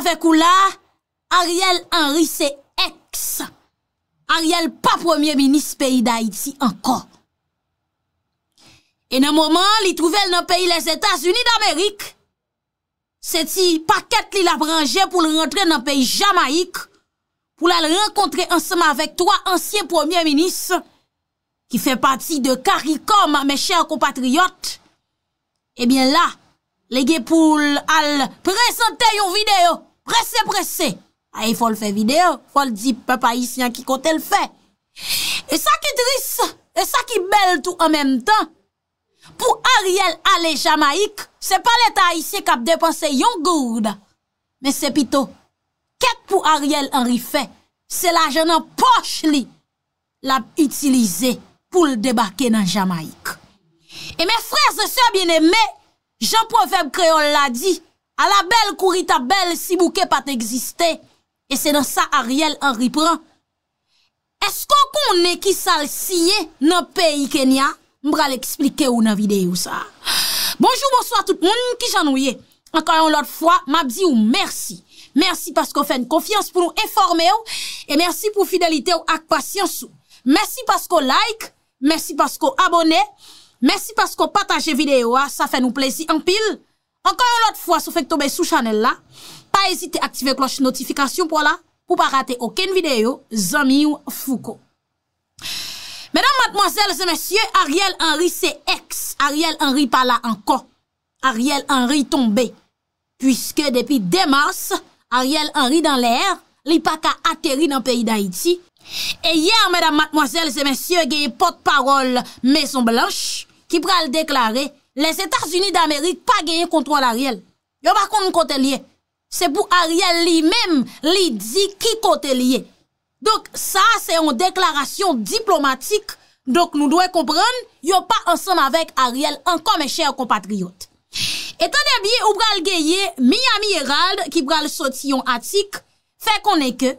Avèk ou la, Ariel Henry se ekse. Ariel pa premier minis peyi da iti anko. E nan mouman li trouvel nan peyi les Etats-Unis d'Amerik, seti paket li la pranje pou l rentre nan peyi Jamaik, pou l al renkontre ansama avèk 3 ansyen premier minis ki fè pati de karikom a me chèr kompatriyot. Ebyen la, lege pou l al presentè yon videyo Presse, presse, ay fol fè videyo, fol di pe pa isyan ki kote l fè. E sa ki driss, e sa ki bel tou an menm tan, pou Ariel ale Jamaik, se pa leta isye kap depanse yon gouda. Men se pito, ket pou Ariel an rifè, se la jenan poch li, la p'utilize pou l debake nan Jamaik. E men frez se so bien eme, jen profèb kreol la di, A la bel kouri ta bel si bouke pat egziste. E se nan sa a riel an ripran. Esko kon ne ki sal siye nan peyi Kenya? Mbra le eksplike ou nan videyo sa. Bonjour, bonsoit tout moun ki janouye. Enkayon lot fwa, mabzi ou mersi. Mersi pasko fèn konfians pou nou informe ou. E mersi pou fidelite ou ak pasyans ou. Mersi pasko like. Mersi pasko abone. Mersi pasko pataje videyo a. Ah, sa fè nou plezi an pil. Ankon yon lot fwa sou fek tobe sou chanel la, pa ezite aktive kloche notifikasyon pou la, pou pa rate oken videyo, zami ou fuko. Mèdam matmozèl, zè mèsyè, Ariel Henry se eks. Ariel Henry pa la anko. Ariel Henry tombe. Puiske depi demas, Ariel Henry dan lèr, li pa ka ateri nan peyi d'Haïti. E yè, mèdam matmozèl, zè mèsyè, genye pot parol Maison Blanche, ki pral deklare, Les Etats-Unis d'Amerik pa geye kontrol Ariel. Yo pa kon nou kote liye. Se pou Ariel li mem li di ki kote liye. Dok sa se yon deklarasyon diplomatik. Dok nou doy kompren yo pa ansan avèk Ariel an komè chè yon kompatriot. E tanè biye ou pral geye Miami Herald ki pral soti yon atik. Fè konè ke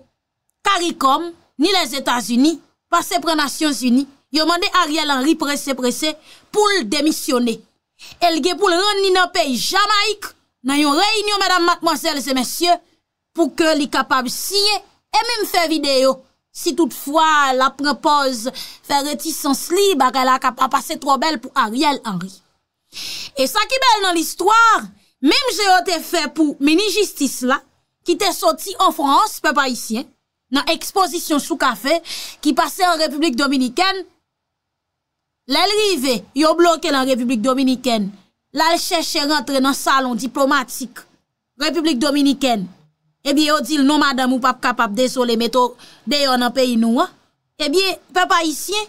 Karikom ni les Etats-Unis pa se pran Asyons-Unis. Yo mande Ariel Henry prese prese pou l demisyone. El ge pou le ron ni nan pey Jamaik nan yon reynyon mèdam matmazèl zè mèsyè pou ke li kapab siye e mèm fè video si toutfwa la prepoz fè retisans li baka la kapap asè tro bel pou Ariel Henry. E sa ki bel nan l'histoire, mèm zè yo te fè pou meni jistis la ki te soti an Frans, pe pa isyen, nan ekspozisyon sou kafe ki pase an Republik Dominikèn Lè l'rive, yo bloke nan Republik Dominikèn. Lè l'cheche rentre nan salon diplomatik. Republik Dominikèn. Ebi, eh yo dil nomadam ou pap kapap deso le meto deyon an peyi nou. Ebi, eh pe pa isyen.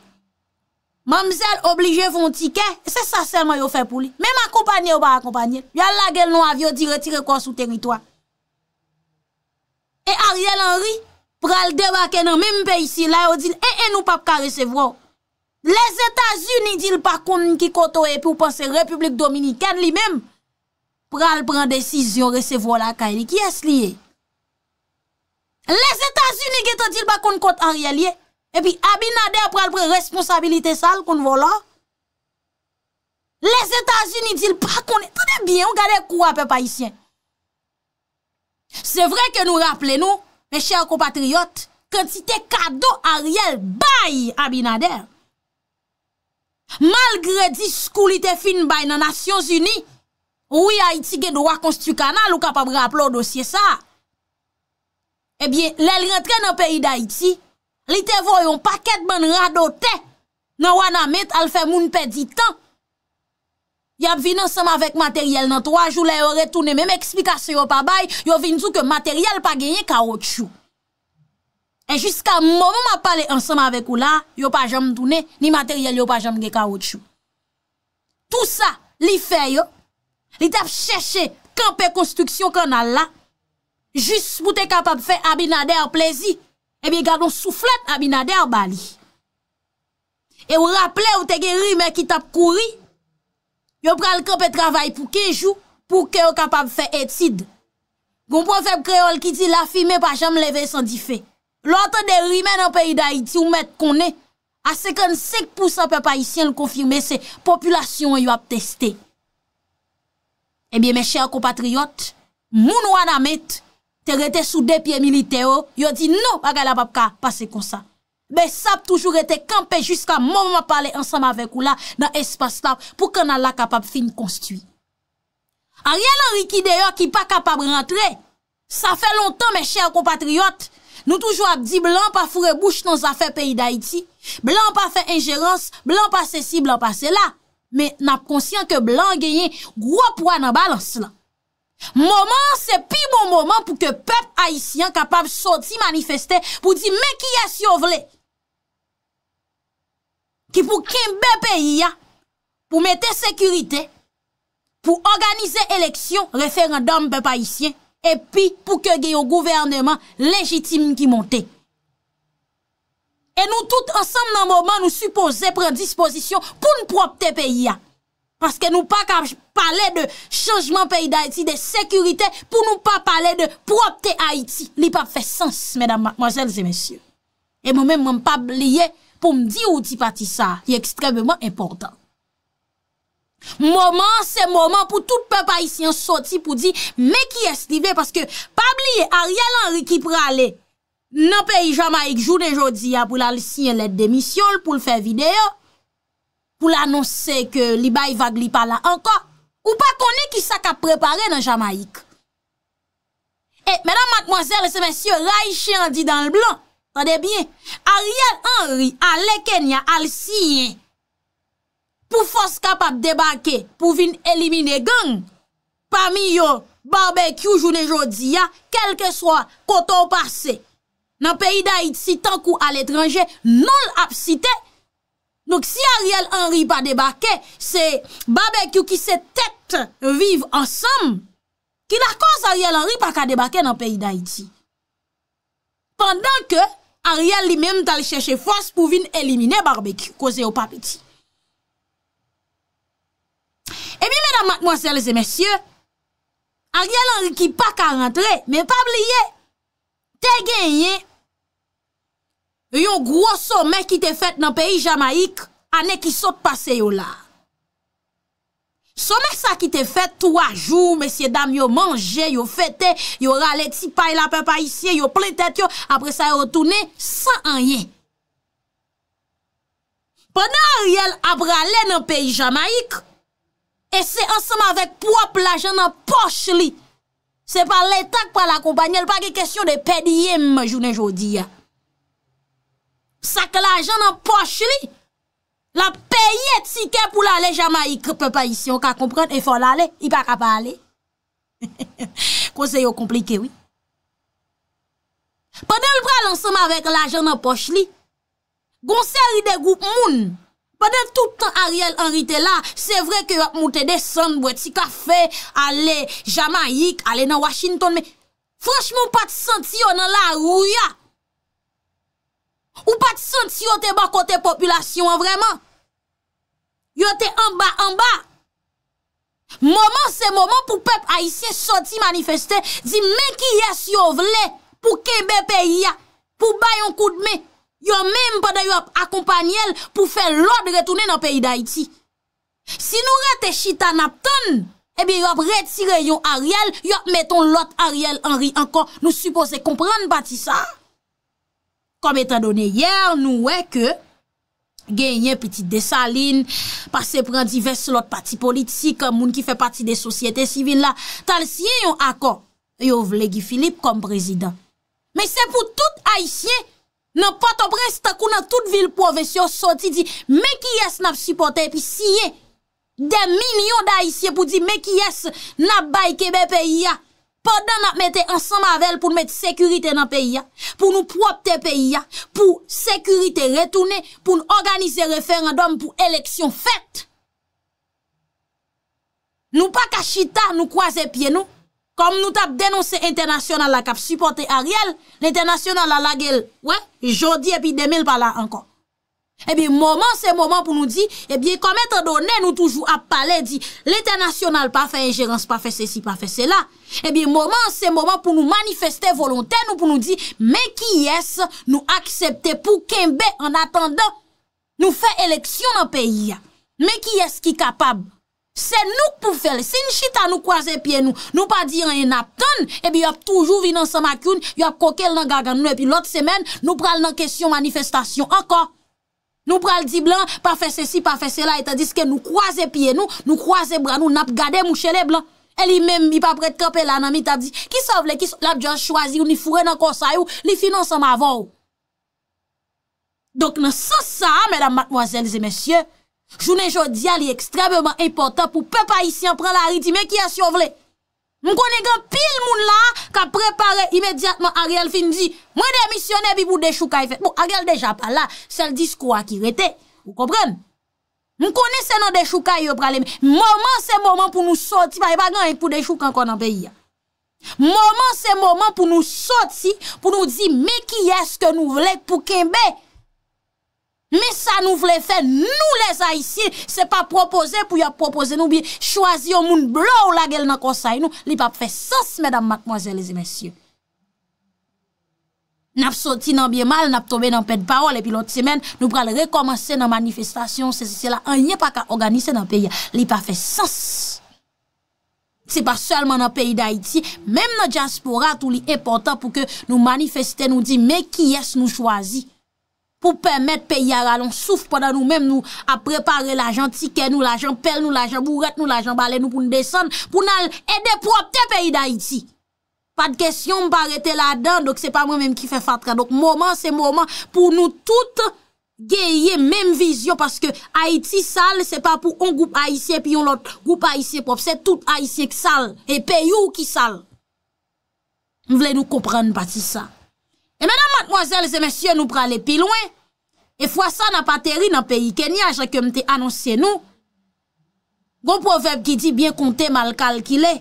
Mamzel oblige von tikè. Se sa serman yo fe pou li. Mèm akompanyen ou ba akompanyen. Yal la gel nou avyo di retire kon sou teritwa. E Ariel Henry, pral debake nan mèm peyi si. Lè yo dil, e eh, en ou pap ka resevrou. Les Etats-Unis dil pa kon ki koto e pou panse Republik Dominikad li mem pral pran desisyon resevo la kaye li. Ki es li e? Les Etats-Unis dil pa kon kont Ariel ye e pi Abinader pral pran responsabilite sal kon volan. Les Etats-Unis dil pa kon... Tout e bien, ou gade kou apè pa isyen. Se vre ke nou rappele nou, me chèr kompatriot, kwen ti te kado Ariel bay Abinader. Mal gre di skou li te fin bay nan Asyons Uni, woui Haiti gen do a konstitu kanal ou kapab reaplo dosye sa. Ebyen, eh lèl rentre nan peyi da Haiti, li te voyon paket ban rado te nan wana met alfe moun pedi tan. Yap vin ansama vek materyel nan 3 joulè yon retounen, mèm eksplikasyon yon pa bay, yon vin zou ke materyel pa genye karot chou. E jiska mou mou mwa pale ansanm avek ou la, yo pa jam toune ni materyal yo pa jam ge kaoutchou. Tout sa li fe yo, li tap cheshe kampe konstruksyon kon al la, jis pou te kapap fe abinade a plezi, e eh bi gadon souflat abinade a bali. E ou rapple ou te ge rime ki tap kouri, yo pral kampe travay pou kejou, pou ke yo kapap fe etid. Gon pou an fe kreol ki ti lafime pa jam leve sondifey. Lote de rimen an peyi da iti ou met konen, a 55% pe pa isyen l konfirme se populasyon yo ap testen. Ebyen, eh me chèr komatriot, moun wana met, te rete sou depye milite oh, yo, yo di nou agal ap ap ka pase kon sa. Be, sa ap toujou rete kampe jiska mou mwa pale ansam avek ou la nan espas la pou kè nan la kapap fin konstuy. A riyan an riki de yo ki pa kapap rentre, sa fe lontan me chèr komatriot, Nou toujou ap di blan pa fure bouch nan zafè peyi da iti, blan pa fè injerans, blan pa se si, blan pa se la, men ap konsyen ke blan genyen gro pwa nan balans la. Moman se pi bon moman pou ke pep haisyen kapav soti manifestè pou di mekia syo vle. Ki pou kim be peyi ya, pou mette sekurite, pou organize eleksyon referendom pep haisyen, epi pou ke ge yo gouvernement lejitim ki monte. E nou tout ansam nan mouman nou supose pre disposisyon pou nou propte peyi ya. Paske nou pa ka pale de chanjman peyi de Haiti, de sekurite pou nou pa pale de propte Haiti. Li pa fe sens, madame, mademoiselles et messieurs. E moumen mwen pa bleye pou mdi ou ti pati sa. Li ekstremement important. Moman se moman pou tout pepa isi an soti pou di me ki estive Paske pa bli Ariel Henry ki prale Nan peyi Jamaik jounen jodi ya pou lal siyen let demisyol pou l fe videyo Pou l annonse ke li bay vagli pala anka Ou pa konen ki sa ka prepare nan Jamaik E eh, menan matmoazel se mensyo Raichian di dan l blon Tade bien Ariel Henry ale Kenya al siyen pou fos kapap debake pou vin elimine gang, pa mi yo barbekyou jounen jodi ya, kelke swa koto pase nan peyi da iti, tan kou al etranje, non ap site. Nouk si Ariel Henry pa debake, se barbekyou ki se tette viv ansam, ki la kos Ariel Henry pa ka debake nan peyi da iti. Pendan ke Ariel li menm tal cheshe fos pou vin elimine barbekyou, koze yo papeti. E mi mèdam matmozèles e mèsyè, a rèl anri ki pa ka rentre, mè pab liye, te genye, yon gro somè ki te fèt nan peyi Jamaik, anè ki sot pase yo la. Somè sa ki te fèt, tou a jou, mèsyè dam yo manje, yo fète, yo rale ti pay la pepa isye, yo plè tèt yo, apre sa yo rote, anè ki sot pase yo la. Pè nan a rèl apra lè nan peyi Jamaik, anè ki sot pase yo la. E se ansama vek pop la janan poch li, se pa letak pa la kompanyel, pa ki kesyon de pedi yem jounen jodi ya. Sa ke la janan poch li, la peye tike pou la le jama i kripe pa isi, yon ka kompren, e fola le, i pa ka pa ale. Konseyo komplike, oui. Pa dewi pral ansama vek la janan poch li, gonseri de goup moun, Bade tout an Ariel Henry te la, se vre ke yo ap mouten desan, bwe ti kafe, ale Jamaik, ale nan Washington. Me, franchman, pa ti santi yo nan la rouya. Ou pa ti santi yo te bako te populasyon, vreman. Yo te amba, amba. Moman se moman pou pep a isye soti manifeste, di men ki yes yo vle pou kebe peyi ya, pou bayon koud mey. Yo mèm pa de yo akompanyel pou fè lòb retounè nan peyi d'Haïti. Si nou rete chita nap ton, ebi yo ap retire yo Ariel, yo ap meton lòt Ariel Henry ankon. Nou suppose komprenn bati sa. Kom etan donè yè, nou wè ke, genyen piti desaline, pa se pren divers lòt pati politik, moun ki fè pati de sosyete sivin la, tal siye yo akon, yo vle gi Filip kom prezident. Mè se pou tout Haïtien, Nan pato presta kou nan tout vil pove syo soti di, mekiyes nan ap supporte epi siye. De minyo da isye pou di mekiyes nan ap baye kebe peyi ya. Podan nan ap mette ansan mavel pou nou mette sekurite nan peyi ya. Pou nou propte peyi ya. Pou sekurite retoune, pou nou organize referandum pou eleksyon fète. Nou pa kachita nou kwaze pie nou. Kom nou tap denonsè internasyonan la kap, suportè a riel, l'internasyonan la la gel, wè, jodi epi demil pa la ankon. Ebi, mouman se mouman pou nou di, ebi, kom etre donè nou toujou ap pale di, l'internasyonan pa fe injerans, pa fe se si, pa fe se la. Ebi, mouman se mouman pou nou manifestè volontè, nou pou nou di, mè ki yes, nou akseptè pou kenbe an atanda, nou fe eleksyon an peyi ya. Mè ki yes ki kapab? Se nou pou fèl, se yon chita nou kwaze pye nou, nou pa di yon yon ap ton, ebi yon ap toujou vi nan sa makyoun, yon ap kokel nan gagan nou, epi lot semen, nou pral nan kesyon manifestasyon, anka. Nou pral di blan, pa fè se si, pa fè se la, etadiske nou kwaze pye nou, nou kwaze bran nou, nap gade mou che le blan. E li men, mi pa pret kapè lan, anamit ap di, ki sa vle, ki sa vle, ap jwa chwazi ou, ni fure nan konsay ou, li finan sa ma vò ou. Dok nan sa sa, mèdam, mwazèl, zè mèsyè, Jounen jodi al yi ekstrem beman importan pou pe pa isi an pralari di me ki yas yo vle. M konen gen pil moun la ka prepare imediatman Ariel fin di, mwen demisyone bi pou dechou ka yi fet. Bo, Ariel deja pala, sel diskou akirete. Ou kopren? M konen se nan dechou ka yi yo praleme. Moman se moman pou nou soti, faye bagan yi pou dechou kan konan be yi ya. Moman se moman pou nou soti, pou nou di me ki yas ke nou vle pou kenbe. Mè sa nou vle fè, nou lè zay si, se pa propoze pou y ap propoze nou bi chwazi yon moun blou la gel nan konsay nou, li pa fè sens, mèdam, makmoazèl, lèzè, mèsyè. Nap soti nan biye mal, nap tobe nan pet bawal, epi loti men, nou pral rekomansè nan manifestasyon, se se se la, anye pa ka organise nan peye, li pa fè sens. Se pa selman nan peye d'Aiti, mèm nan diaspora, tout li e potan pou ke nou manifestè nou di, mè ki yè se nou chwazi. pou permèt peyi a ralon, souf poda nou mèm nou a prepare la jantikè nou, la jant pel nou, la jant bouret nou, la jant balè nou pou nou desen, pou nou al edè propte peyi d'Haïti. Fad kèsyon mparete la dan, dok se pa mwen mèm ki fè fatran, dok mouman se mouman pou nou tout geye mèm vizyon, paske Haïti sal, se pa pou an goup haïsye pi yon lot goup haïsye pop, se tout haïsye ki sal, e peyi ou ki sal. Nou vle nou komprenn pati sa. E menan matmwazel se mesye nou pral epi lwen, e fwa sa nan pateri nan peyi Kenya, jek kem te anonsye nou, gon proverb ki di, biye konte mal kalkile,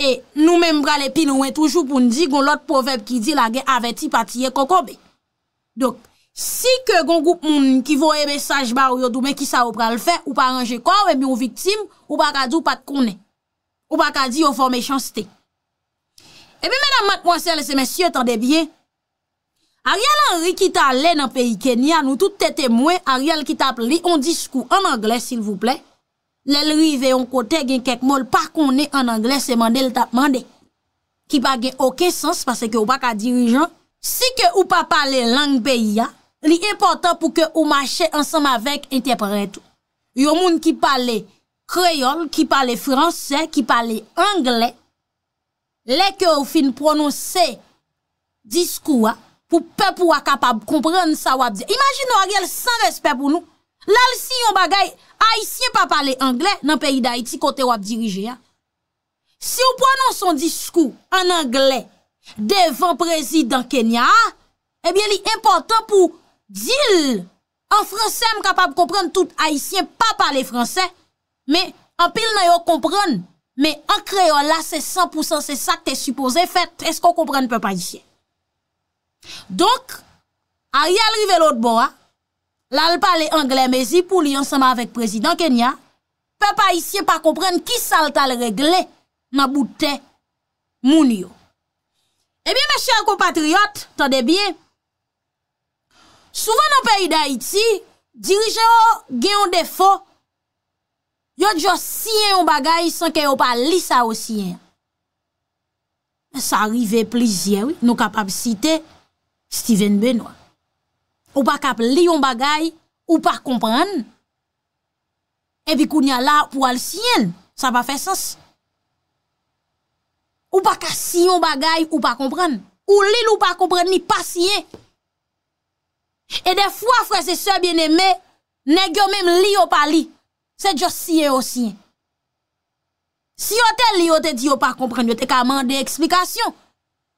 e nou menm pral epi lwen toujou pou ndi, gon lot proverb ki di, la gen aveti patiye kokobe. Dok, si ke gon goup moun, ki vo e mesaj ba ou yo dume, ki sa ou pral fe, ou pa anje kou, e mi ou viktim, ou pa kadi ou pat kone, ou pa kadi ou forme chansite. E bi menan matmwazel se mesye, tande biye, Ariel Henry ki ta lè nan peyi Kenya, nou tout tete mwen, Ariel ki ta pli, on diskou an anglè, s'il vous plè. Lè l'rivé, on kote gen kek mol, pa konè an anglè, se mandè l'tap mandè. Ki pa gen okey sens, pase ke ou pa ka dirijan. Si ke ou pa pale lang peyi ya, li important pou ke ou mache ansam avèk interpretou. Yo moun ki pale kreyol, ki pale fransè, ki pale anglè, le ke ou fin prononsè diskou a, pou pep wak kapab kompren sa wap dirije. Imagine wak gel san respet pou nou. Lal si yon bagay, Haitien pa pale Anglè nan peyi da Haiti kote wap dirije. Si ou pwannan son diskou an Anglè devan prezident Kenya, ebyen eh li importan pou dil an Fransè m kapab kompren tout Haitien pa pale Fransè, me an pil nan yo kompren, me an kreyon la se 100%, se sa te supose fet, esko kompren pe pa Haitien. Donk, a rial rive lout bo a, lal pale angle mezi pou li ansama avèk prezident Kenya, pe pa isye pa kompren ki sal tal regle na boutè moun yo. Ebyen eh me chèrko patriot, tande bie, souvan nan peyi da iti, dirije yo gen yon defo, yo diyo siyen yon bagay san ke yo pa li sa yo siyen. Sa rive plizye, nou kapab site, Steven Beno, ou pa kap li yon bagay, ou pa kompren. E pi kou ni ala pou al siyen, sa pa fe sens. Ou pa ka siyon bagay, ou pa kompren. Ou li lou pa kompren, ni pa siyen. E defwa fwese se bieneme, negyo mem li ou pa li. Se diyo siyen ou siyen. Si yo te li yo te diyo pa kompren, yo te ka mande eksplikasyon.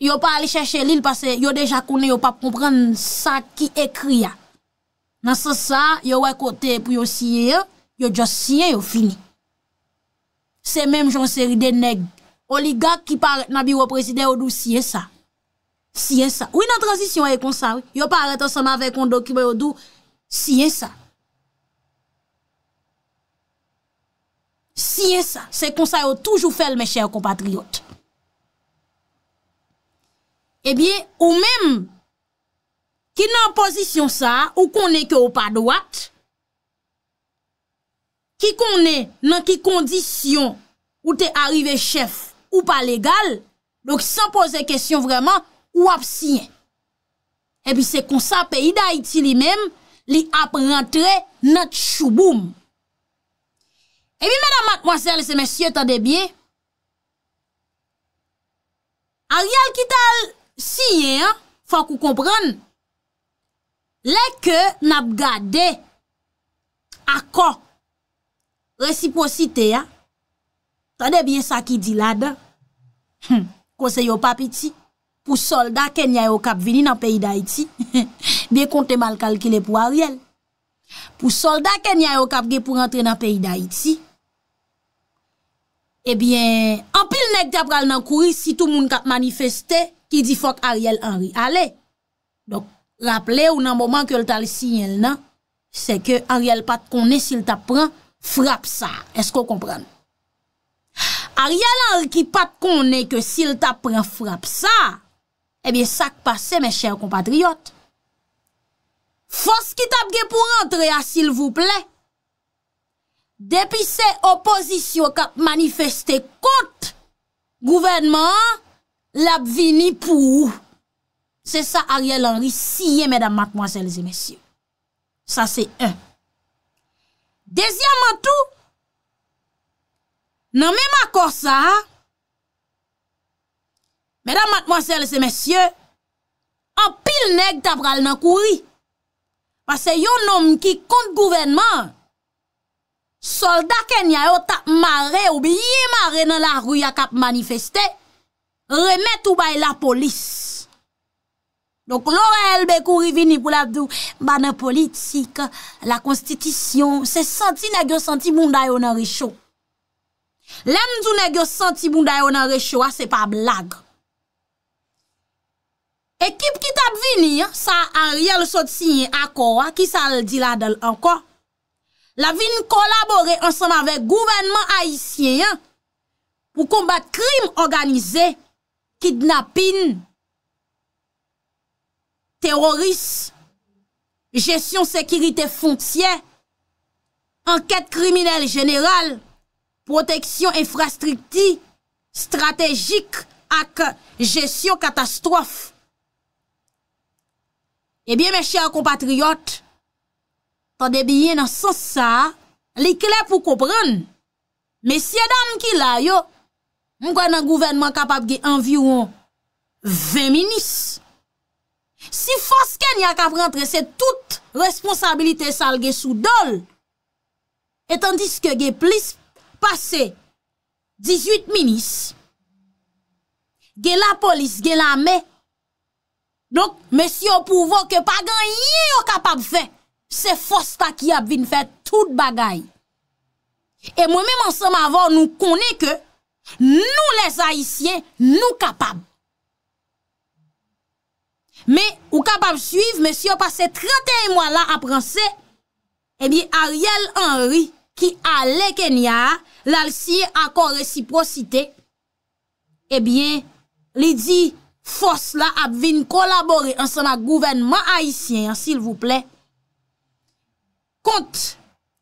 Yo pa li chèche li l pasè yo deja kounen yo pa kompren sa ki ekri ya. Nansè sa, yo wè kote pou yo siye yo, yo jò siye yo fini. Se mèm jòn seri denèg, oligak ki paret nan biro prezide yo dou siye sa. Siye sa. Ou yon nan transisyon yon e konsal, yo paret an seman vek kondokime yo dou siye sa. Siye sa. Se konsal yo toujou fel me chèl kompatriot. Eh ou mèm ki nan pozisyon sa, ou konè ke ou pa doat, ki konè nan ki kondisyon ou te arrive chef ou pa legal, donc sa pose kèsyon vreman, ou ap siyen. Ebi eh se konsa peyi da iti li mèm, li ap rentre nat chouboum. Ebi eh mèdam mat mwazèl se mèsyè ta debye, a rial ki tal Siye, fwa kou kompran, leke nap gade akon resiposite ya, tade bye sa ki di la da, konseyo papi ti, pou solda ken nye yo kap vini nan peyi da iti, bye kontemal kalkile pou a riel, pou solda ken nye yo kap ge pou rentre nan peyi da iti, Ebyen, eh apil nek tab pral nan kouri si tou moun kat manifeste ki di fok Ariel Henry. Ale, raple ou nan mouman ke l tal sinyel nan, se ke Ariel pat konen si l tab pran, frap sa. Esko kompran? Ariel Henry ki pat konen ke si l tab pran frap sa, ebyen eh sak pase, men chèr kompatriot. Fos ki tab ge pou rentre a, sil vou pley. Depi se oposisyon kap manifeste kont gouvenman, la b vini pou ou. Se sa Ariel Henry siye, mèdam mat mwasele se mesye. Sa se en. Dezyan mwatu, nan mèman kor sa, mèdam mat mwasele se mesye, an pil neg tabral nan kouri. Pase yon nom ki kont gouvenman, Soldat kenya yo tap mare ou biye mare nan la rou ya kap manifeste, remet ou bay la polis. Donk lor elbe kou rivini pou la dou, banan politik, la konstitisyon, se senti negyo senti bunda yo nan rechou. Lem zou negyo senti bunda yo nan rechou a, se pa blag. Ekip ki tap vini, sa a riyal sot sinye akor a, ki sa al di la del ankon, la vin kolabore ansan avè gouvernement haïsien, pou kombat krim organizè, kidnapin, teroris, jesyon sekirite fonksye, anket kriminel jeneral, proteksyon infrastripti, strategik ak jesyon katastrof. Ebyen eh mè chèr kompatriot, Tande biye nan son sa, li kle pou kopren. Mesye dam ki la yo, mwen kwa nan gouvenman kapap ge envyon 20 minis. Si fos ken ya kap rentre, se tout responsabilite sal ge sou dol. Etan diske ge plis pase 18 minis, ge la polis, ge la me. Donk, mesye yo pouvo ke pa gan ye yo kapap fe. Se fos ta ki ap vin fè tout bagay. E mwen mèm ansem avò, nou konè ke, nou les Haitien, nou kapab. Mè, ou kapab suiv, mè si yo passe 31 mwa la apranse, e bie Ariel Henry, ki a lè Kenya, lal si akon resiprosite, e bie li di fos la ap vin kolabore ansem a gouvernement Haitien, ansel vou plè. kont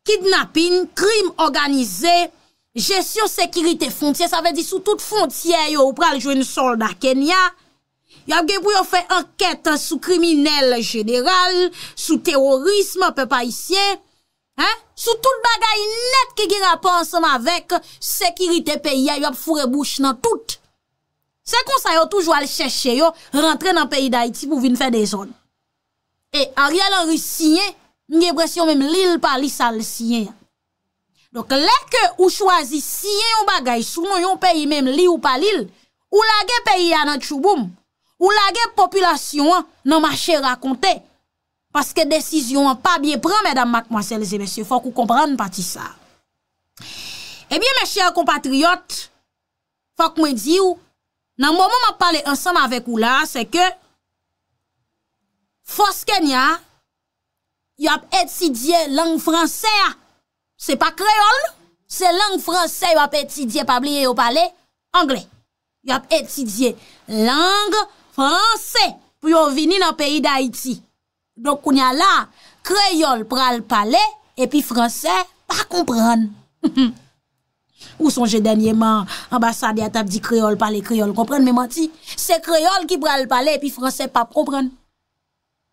kidnapin, krim organize, jesyon sekirite fontye, sa ve di sou tout fontye yo, ou pral jwen soulda Kenya, yo ap ge pou yo fe anket sou kriminel jeneral, sou terorisme pe pa isye, sou tout bagay net ki gira pa ansem avek, sekirite pe ya yo ap furebouche nan tout. Se kon sa yo toujwa al chèche yo, rentre nan peyi d'Haïti pou vin fè de zon. E a rial anri sinye, mwen gen presyon menm lil pa li sal siyen. Donk lek ou chwazi siyen yon bagay, sou nou yon peyi menm li ou pa lil, ou lage peyi anan chouboum, ou lage populasyon nan ma chè rakonte, paske desisyon an pa biye pran, mèdam mat mwansèl zè mèsyè, fòk ou kompran pati sa. Ebyen eh mè chè yon kompatriot, fòk mwen di ou, nan mwom mwa pale ansanm avèk ou la, se ke fòs kenyar, yo ap etidye lang franse a. Se pa kreol, se lang franse yo ap etidye pableye yo pale angle. Yo ap etidye lang franse pou yo vini nan peyi da iti. Dok kounya la, kreol pral pale epi franse pa kompran. Ou sonje denye man, ambasade a tap di kreol pale kreol kompran, se kreol ki pral pale epi franse pa kompran.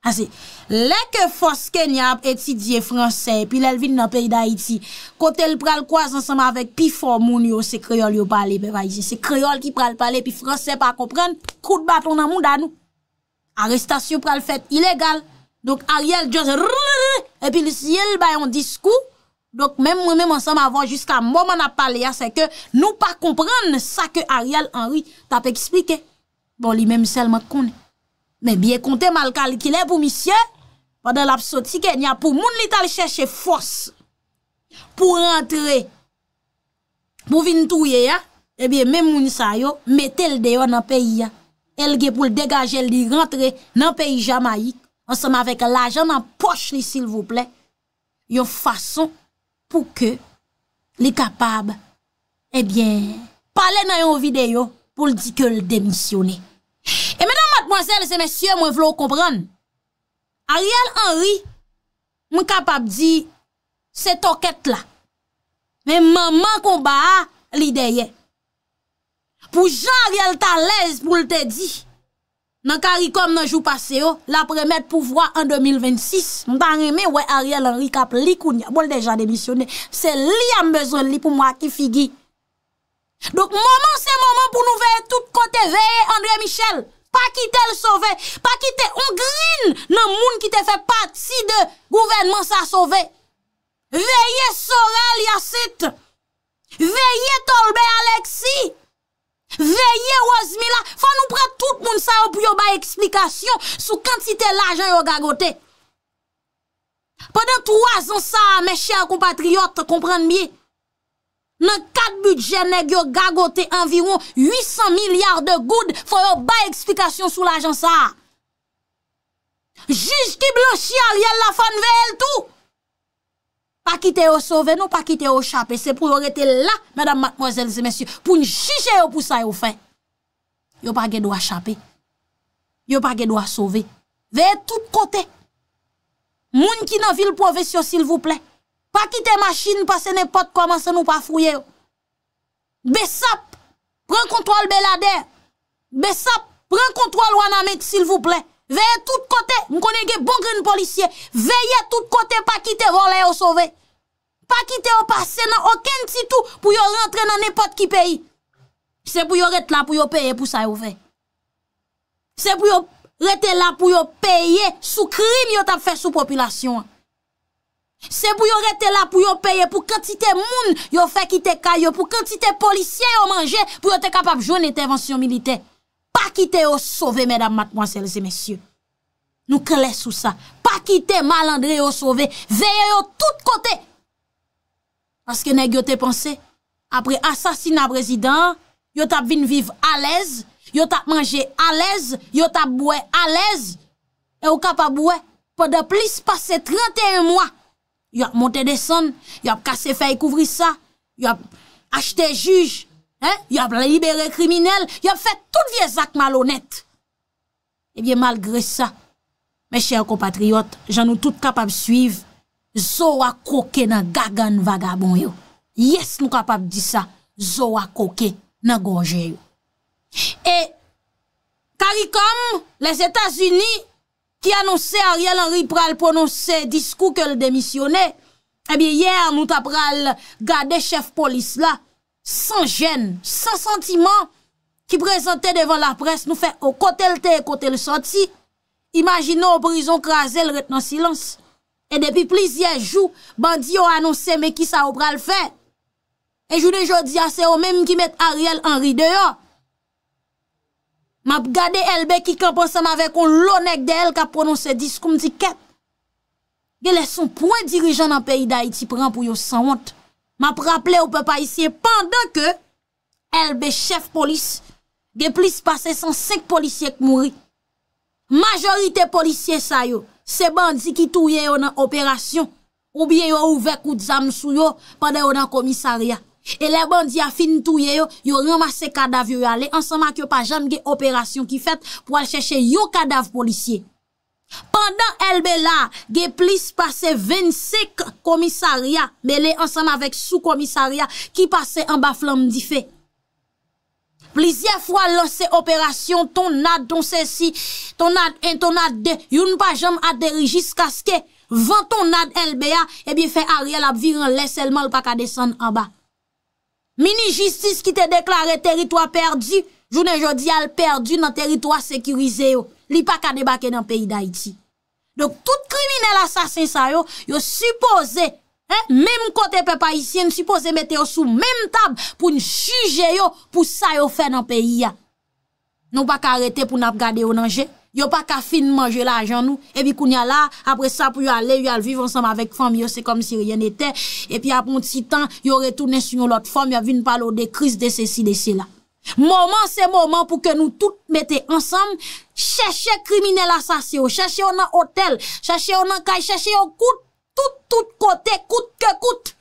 Asè, lek foske ni ap etidye franse, pi lèl vin nan peyi da iti, kote l pral kwa zansama avèk pi for moun yo, se kreol yo pale bewa iti, se kreol ki pral pale, pi franse pa komprende, kout baton nan moun dan nou. Arrestasyon pral fèt ilegal, dok Ariel jazè, epi l siye l bayon diskou, dok mèm mèm ansama avèk, jiska mòman ap pale ya, se ke nou pa komprende sa ke Ariel Henry, ta pe eksplike, bon li mèm sel mè konè. Men biye konte mal kalkile pou misye, padan lap soti genya pou moun li tal cheshe fos, pou rentre pou vintouye ya, e eh biye men moun sa yo, metel deyo nan peyi ya, elge pou l degaje l di rentre nan peyi Jamaik, ansama vek l ajan nan poch li sil vople, yo fason pou ke li kapab, e eh biye pale nan yo videyo, pou l di ke l demisyone. Pwansel se mesye mwen vlo kompran Ariel Henry Mwen kapap di Se toket la Men mwaman kon ba Li deye Pwou jan Ariel talez pou lte di Nan karikom nan jou pase yo La premet pou vwa An 2026 Mwen tan reme we Ariel Henry kap li koun ya Bol deja demisyone Se li am bezon li pou mwa ki figi Dok mwaman se mwaman pou nou veye Tout kote veye André Michel Pa kite l sove, pa kite on grin nan moun ki te fe pati de gouvenman sa sove. Veye Sorel Yassit, veye Tolbe Aleksi, veye Oazmila. Fa nou pre tout moun sa yo pou yo bay eksplikasyon sou kantite l ajan yo gagote. Padan 3 ansan a me chè a kompatriot kompren miye. nan kat budget neg yo gagote environ 800 milyard de goud, fò yo ba eksplikasyon sou l'agen sa. Jij ki bloch yal, yal la fan ve el tou. Pa kite yo sove, nou pa kite yo chape, se pou yo rete la, mèdam matmozèl zè mèsyou, pou njije yo pousay yo fè. Yo pa ge do a chape, yo pa ge do a sove, veye tout kote. Moun ki nan vil pove syo sil vou pley, Pa kite masjin, pa se ne pot koman se nou pa fwoye yo. Be sap, pren kontrol belader. Be sap, pren kontrol wana met sil vouple. Veye tout kote, mkonege bon kren policye. Veye tout kote, pa kite volay yo sove. Pa kite yo pase nan oken titou pou yo rentre nan ne pot ki peyi. Se pou yo ret la pou yo peye pou sa yo ve. Se pou yo ret la pou yo peye sou krim yo tap fe sou populasyon an. Se pou yon rete la pou yon peye, pou kantite moun yon fekite kayo, pou kantite polisyen yon manje, pou yon te kapap joun etervansyon milite. Pa kite yon sove, medam matmwanselze mesyou. Nou kle sou sa. Pa kite malandre yon sove. Veye yon tout kote. Aske neg yon te pense, apre asasina prezident, yon tap vin vive alez, yon tap manje alez, yon tap boue alez, e yon kapap boue, pou de plis pase 31 mwa, yo ap monte deson, yo ap kase fey kouvri sa, yo ap achete juj, yo ap libere kriminel, yo ap fet tout vie zak malonet. Ebyen eh malgre sa, mes chèr compatriot, jan nou tout kapab suiv, zowa koke nan gagan vagabon yo. Yes nou kapab di sa, zowa koke nan gonje yo. E karikom, les Etats-Unis, Ki anonsè Ariel Henry pral prononsè diskou ke l demisyonè, ebi eh yè, nou tap pral gade chef polis la, san jèn, san sentiman ki prezantè devan la pres nou fè o oh, kote l tè, kote l soti, imagino o prizon krasè l ret nan silans. E depi plizye jou, bandi yo anonsè me ki sa o pral fè. E jou de jodi a se o menm ki met Ariel Henry deyon, M ap gade elbe ki kamponsan ave kon lonek de el ka prononse diskoum di ket. Ge leson pouen dirijan nan peyi da iti pran pou yo sanwant. M ap rapple ou pe pa isye. Pendan ke elbe chef polis, ge plis pase 105 polisye k mouri. Majorite polisye sayo, se bandi ki touye yo nan operasyon. Ou biye yo ouvek ou djam sou yo pade yo nan komisarya. E le bandia fin touye yo, yo ramase kadaf yo yo ale, ansama ki yo pa jan ge operasyon ki fet pou al cheshe yo kadaf polisye. Pendan elbe la, ge plis pase vensek komisarya, mele ansama vek sou komisarya ki pase anba flam di fe. Plisye fwa lanse operasyon ton ad don se si, ton ad en ton ad de, yo nou pa jan ad deri jis kaskè, van ton ad elbe ya, ebi fe ariel ap viran le selman lpaka desan anba. Mini justice ki te deklare teritwa perdi, jounen jodi al perdi nan teritwa sekirize yo. Li pa kade baken nan peyi da iti. Dok tout kriminele asasin sa yo, yo suppose, menm kote pe pa isyen, suppose mette yo sou menm tab pou njuje yo pou sa yo fe nan peyi ya. Non pa karete pou nap gade yo nan je. Yo pa ka fin manje la ajan nou, ebi koun ya la, apre sa pou yo ale, yo al vive ansam avek fom, yo se kom si rien ete, epi apon ti tan, yo retounen si nou lot fom, yo vin palo de kriz de se si de se la. Moman se moman pou ke nou tout mette ansam, chache krimine la sasyo, chache yo nan otel, chache yo nan kaj, chache yo kout, tout tout kote, kout ke kout.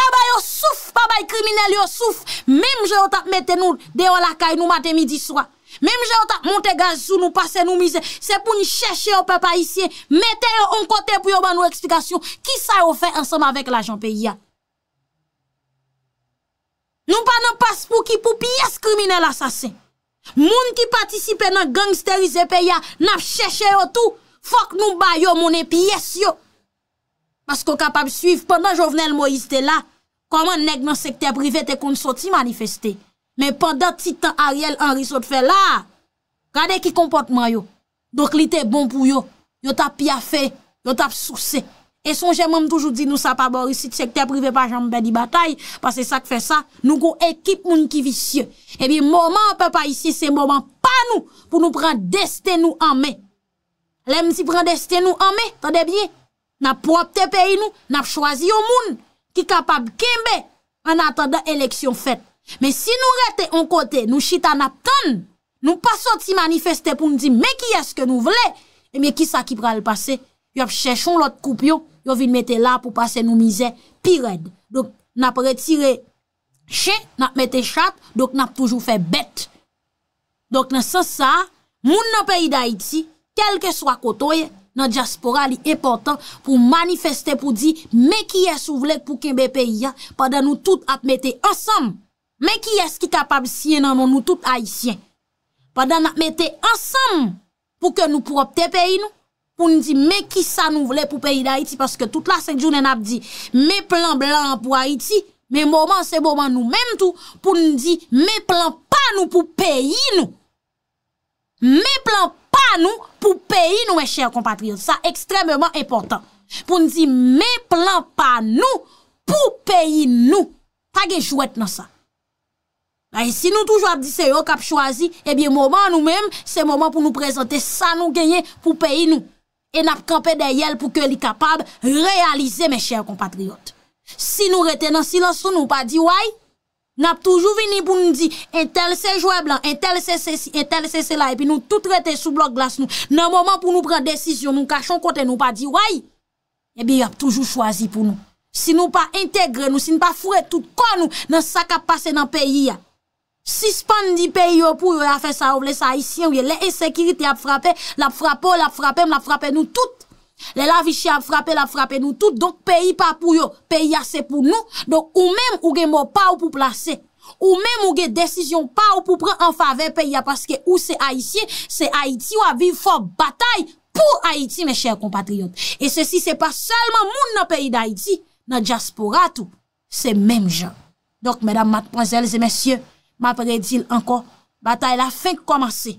Pa bay yo souf, pa bay krimine yo souf, mem je yo tat mette nou de yo la kaj nou mate midi swa. Mem jè ot ap monte gaz sou nou pase nou mize, se pou nye chèche yo pepa isye, mette yo an kote pou yo ban nou eksplikasyon, ki sa yo fè ansem avèk l'ajon pe ya. Nou pa nan pas pou ki pou piyes krimine l'assasin. Moun ki patisipe nan gangsterize pe ya, nan chèche yo tou, fòk nou bayo mounen piyes yo. Bas kò kapab suiv, pandan jo vnen l'mo iste la, koman neg nan sekte privè te kon soti manifestè. Men pwanda titan a riel an risot fè la, gade ki kompotman yo, dok li te bon pou yo, yo tap pya fè, yo tap sou se. E son jè mèm toujou di nou sa pa borisi, tsek te aprive pa jambè di batay, pasè sa k fè sa, nou go ekip moun ki visye. E bi mouman an pe pa isye, se mouman pa nou, pou nou pran deste nou an mè. Lèm si pran deste nou an mè, tade bie, nap wap te peyi nou, nap chwazi yo moun, ki kapab kimbe, an atanda eleksyon fèt. Men si nou rete an kote, nou chita nap ton, nou pasot si manifeste pou nou di, men ki eske nou vle, e eh men ki sa ki pral pase, yo ap chèchon lot koup yo, yo vin mette la pou pase nou mize, pi red. Dok, nap retire chè, nap mette chap, dok nap toujou fè bet. Dok, nan sa sa, moun nan peyi da iti, kelke swa kotoye, nan diaspora li eportan, pou manifeste pou di, men ki esou vle pou kembe peyi ya, padan nou tout ap mette ansam, Mè ki eski kapab siye nan moun nou tout Haitien? Padan nan mette ansam pou ke nou pou opte peyi nou? Poun di, mè ki sa nou vle pou peyi da Haiti? Paske tout la senjou nen ap di, mè plan blan pou Haiti? Mè mouman se mouman nou menm tou? Poun di, mè plan pa nou pou peyi nou? Mè plan pa nou pou peyi nou, mè chèr compatriot? Sa ekstremèman epotant. Poun di, mè plan pa nou pou peyi nou? Tagè jouet nan sa? Si nou toujou ap di se yo kap chwazi, ebi eh mouman nou mèm, se mouman pou nou prezante sa nou genyen pou peyi nou. E nap kampe de yel pou ke li kapab realize men chèv compatriot. Si nou rete nan silansou nou pa di wèy, nap toujou vini pou nou di, entel se jwè blan, entel se se si, entel se se la, epi nou tout rete sou blok glas nou. Nan mouman pou nou pren desisyon, nou kachon kote nou pa di wèy, ebi yo ap toujou chwazi pou nou. Si nou pa integre nou, si nou pa fure tout kon nou, nan sa kap pase nan peyi ya. Si span di peyi yo pou yo ya fe sa ouble sa Haitien Ou ye le e sekiriti ap frape La ap frape ou la ap frape ou la ap frape nou tout Le la vichye ap frape la ap frape nou tout Donk peyi pa pou yo Peyi ya se pou nou Donk ou menm ou gen mou pa ou pou plase Ou menm ou gen desisyon pa ou pou pren An fave peyi ya Paske ou se Haitien Se Haitien waviv fok batay Pou Haiti me chèr compatriot E se si se pa selman moun na peyi da Haiti Na diaspora tou Se menm jan Donk menam matpon zèlze mensyè Ma predil ankon, batay la fin komanse.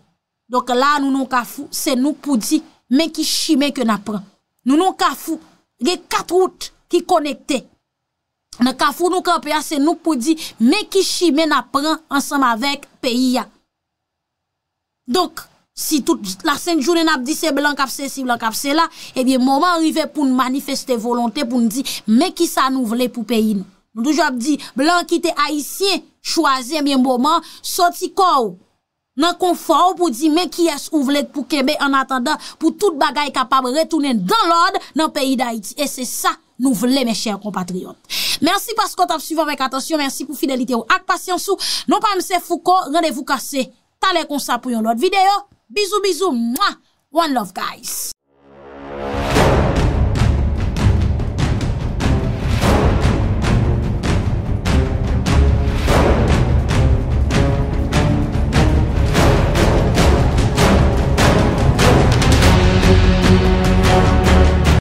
Donk la nou nou kafou, se nou pou di, men ki shime ke napran. Nou nou kafou, ge kat route ki konekte. Nou kafou nou kampia, se nou pou di, men ki shime napran ansanm avek peyi ya. Donk, si tout la senjoune napdi, se blan kapse, si blan kapse la, ebi eh moment rive pou nou manifeste volonte, pou nou di, men ki sa nou vle pou peyi nou. Nou doujou apdi, blan ki te aisyen, Chwaze mwen mboman Soti kou Nan konfor ou pou di men ki es ou vle Pou kebe an atanda Pou tout bagay kapab retounen dan lode Nan peyi da iti E se sa nou vle men chèr kompatryon Mersi paskot ap suivan menk atasyon Mersi pou fidelite ou ak pasyansou Non pa mse fukou Rendevou kase Talè konsa pou yon lode video Bizou bizou One love guys